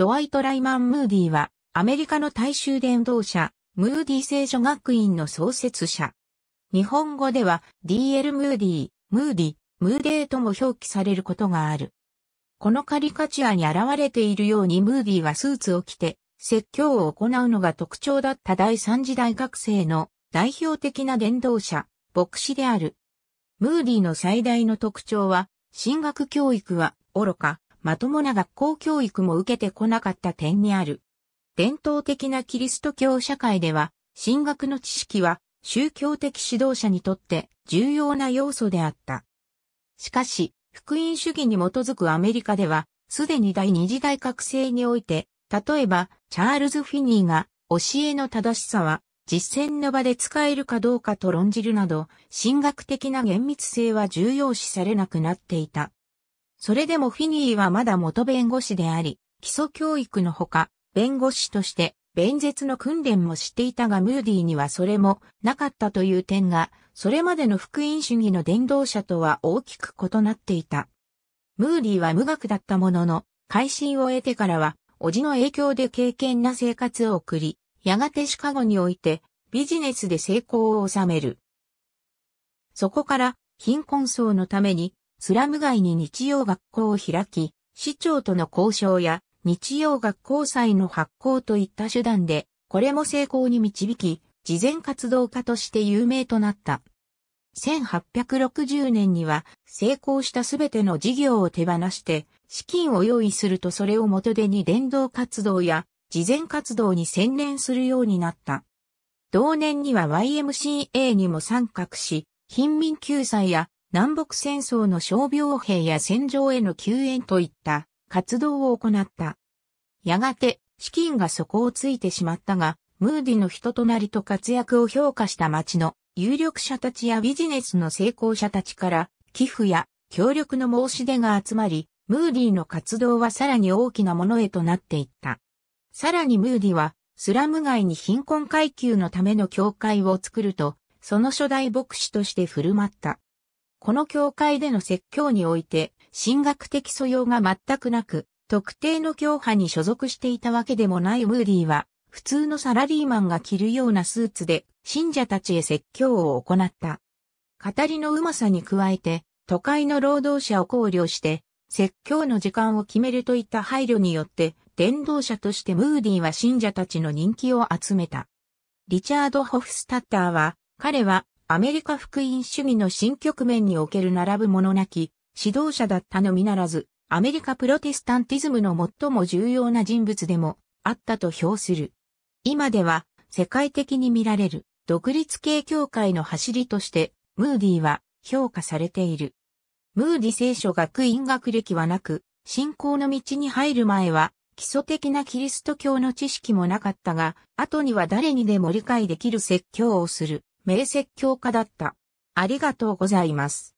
ドワイト・ライマン・ムーディは、アメリカの大衆伝道者、ムーディ聖女学院の創設者。日本語では、D.L. ムーディ、ムーディ、ムーデーとも表記されることがある。このカリカチュアに現れているようにムーディはスーツを着て、説教を行うのが特徴だった第三次大学生の代表的な伝道者、牧師である。ムーディの最大の特徴は、進学教育は、愚か、まともな学校教育も受けてこなかった点にある。伝統的なキリスト教社会では、進学の知識は宗教的指導者にとって重要な要素であった。しかし、福音主義に基づくアメリカでは、すでに第二次大覚醒において、例えば、チャールズ・フィニーが、教えの正しさは、実践の場で使えるかどうかと論じるなど、神学的な厳密性は重要視されなくなっていた。それでもフィニーはまだ元弁護士であり、基礎教育のほか、弁護士として、弁舌の訓練もしていたがムーディにはそれもなかったという点が、それまでの福音主義の伝道者とは大きく異なっていた。ムーディは無学だったものの、改心を得てからは、叔父の影響で経験な生活を送り、やがてシカゴにおいてビジネスで成功を収める。そこから貧困層のためにスラム街に日曜学校を開き、市長との交渉や日曜学校祭の発行といった手段で、これも成功に導き、事前活動家として有名となった。1860年には成功したすべての事業を手放して資金を用意するとそれを元手に伝道活動や事前活動に専念するようになった。同年には YMCA にも参画し、貧民救済や南北戦争の傷病兵や戦場への救援といった活動を行った。やがて、資金が底をついてしまったが、ムーディの人となりと活躍を評価した町の有力者たちやビジネスの成功者たちから寄付や協力の申し出が集まり、ムーディの活動はさらに大きなものへとなっていった。さらにムーディは、スラム街に貧困階級のための教会を作ると、その初代牧師として振る舞った。この教会での説教において、神学的素養が全くなく、特定の教派に所属していたわけでもないムーディは、普通のサラリーマンが着るようなスーツで、信者たちへ説教を行った。語りのうまさに加えて、都会の労働者を考慮して、説教の時間を決めるといった配慮によって、伝道者としてムーディは信者たちの人気を集めた。リチャード・ホフスタッターは、彼はアメリカ福音主義の新局面における並ぶものなき、指導者だったのみならず、アメリカプロテスタンティズムの最も重要な人物でもあったと評する。今では世界的に見られる独立系教会の走りとしてムーディは評価されている。ムーディ聖書学院学歴はなく、信仰の道に入る前は基礎的なキリスト教の知識もなかったが、後には誰にでも理解できる説教をする。名説教家だった。ありがとうございます。